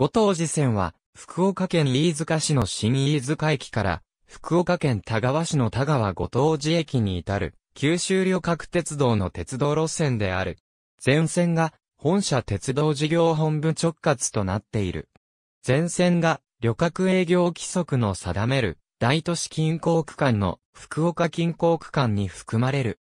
五島寺線は、福岡県飯塚市の新飯塚駅から、福岡県田川市の田川五島寺駅に至る、九州旅客鉄道の鉄道路線である。全線が、本社鉄道事業本部直轄となっている。全線が、旅客営業規則の定める、大都市近郊区間の福岡近郊区間に含まれる。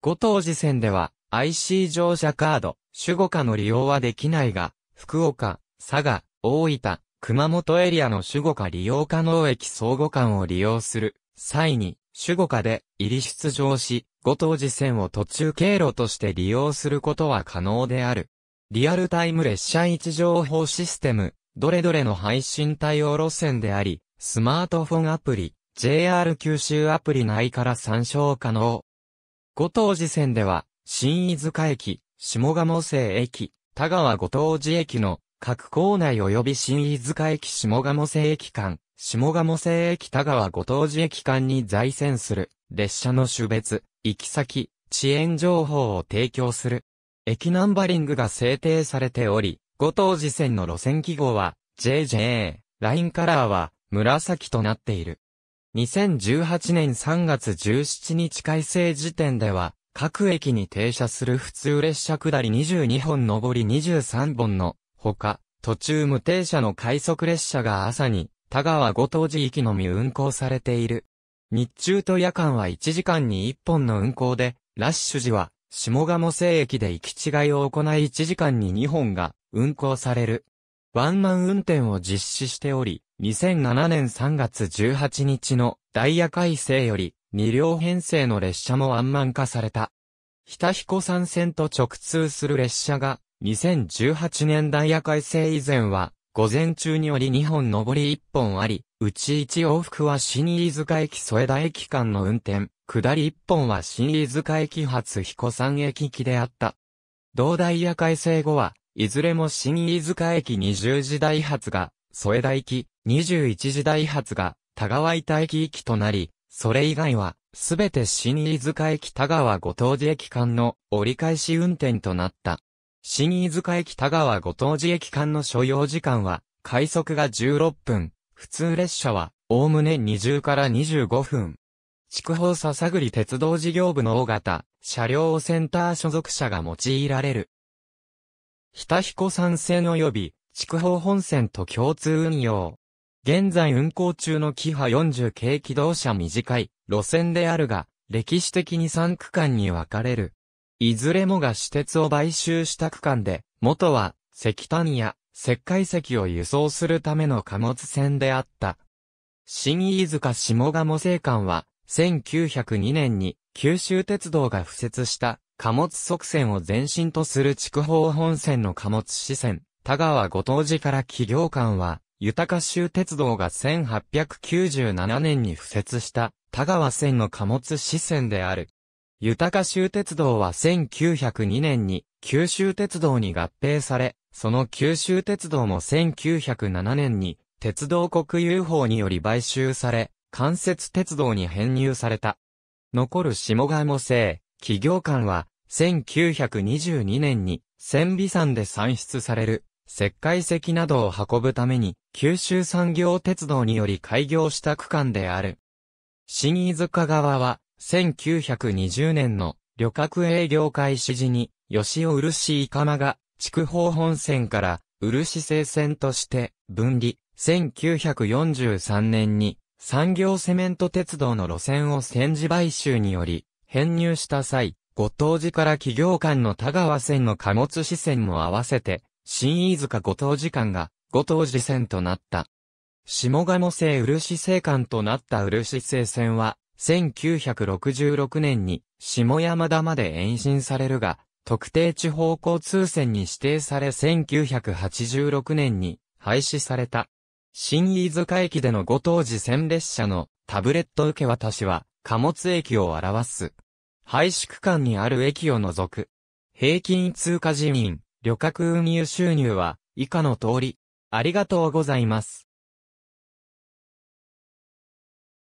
五島寺線では IC 乗車カード、守護下の利用はできないが、福岡、佐賀、大分、熊本エリアの守護下利用可能駅相互間を利用する際に、守護下で入り出場し、ご当時線を途中経路として利用することは可能である。リアルタイム列車位置情報システム、どれどれの配信対応路線であり、スマートフォンアプリ、JR 九州アプリ内から参照可能。ご当時線では、新飯塚駅、下鴨生駅、田川ご当時駅の各構内及び新飯塚駅下鴨瀬駅間、下鴨瀬駅田川ご当地駅間に在線する、列車の種別、行き先、遅延情報を提供する。駅ナンバリングが制定されており、ご当地線の路線記号は、JJ、ラインカラーは、紫となっている。2018年3月17日改正時点では、各駅に停車する普通列車下り22本上り23本のほか、途中無停車の快速列車が朝に、田川五島寺きのみ運行されている。日中と夜間は1時間に1本の運行で、ラッシュ時は、下鴨西駅で行き違いを行い1時間に2本が運行される。ワンマン運転を実施しており、2007年3月18日のダイヤ改正より2両編成の列車もワンマン化された。日田彦山線と直通する列車が2018年ダイヤ改正以前は、午前中により2本上り1本あり、うち1往復は新飯塚駅添田駅間の運転、下り1本は新飯塚駅発彦山駅行きであった。同ダイヤ改正後は、いずれも新飯塚駅20時台発が、添田駅、21時台発が、田川板駅行きとなり、それ以外は、すべて新飯塚駅田川五島寺駅間の折り返し運転となった。新飯塚駅田川ご当寺駅間の所要時間は、快速が16分、普通列車は、おおむね20から25分。筑豊笹栗鉄道事業部の大型、車両センター所属車が用いられる。日田彦山線及び、筑豊本線と共通運用。現在運行中のキハ40系機動車短い路線であるが、歴史的に3区間に分かれる。いずれもが私鉄を買収した区間で、元は石炭や石灰石を輸送するための貨物船であった。新飯塚下鴨生館は、1902年に九州鉄道が敷設した貨物側線を前身とする筑豊本線の貨物支線、田川五島寺から企業館は、豊か州鉄道が1897年に敷設した田川線の貨物支線である。豊か州鉄道は1902年に九州鉄道に合併され、その九州鉄道も1907年に鉄道国有法により買収され、関節鉄道に編入された。残る下鴨製、企業間は1922年に千尾山で産出される石灰石などを運ぶために九州産業鉄道により開業した区間である。新飯塚川は1920年の旅客営業開始時に、吉尾漆い釜が、筑豊本線から漆製線として分離、1943年に産業セメント鉄道の路線を戦時買収により、編入した際、ご当時から企業間の田川線の貨物支線も合わせて、新飯塚ご当時間が、ご当時線となった。下鴨製漆製間となった漆製線は、1966年に下山田まで延伸されるが、特定地方交通線に指定され1986年に廃止された。新飯塚駅でのご当時線列車のタブレット受け渡しは貨物駅を表す。廃止区間にある駅を除く。平均通過人員、旅客運輸収入は以下の通り。ありがとうございます。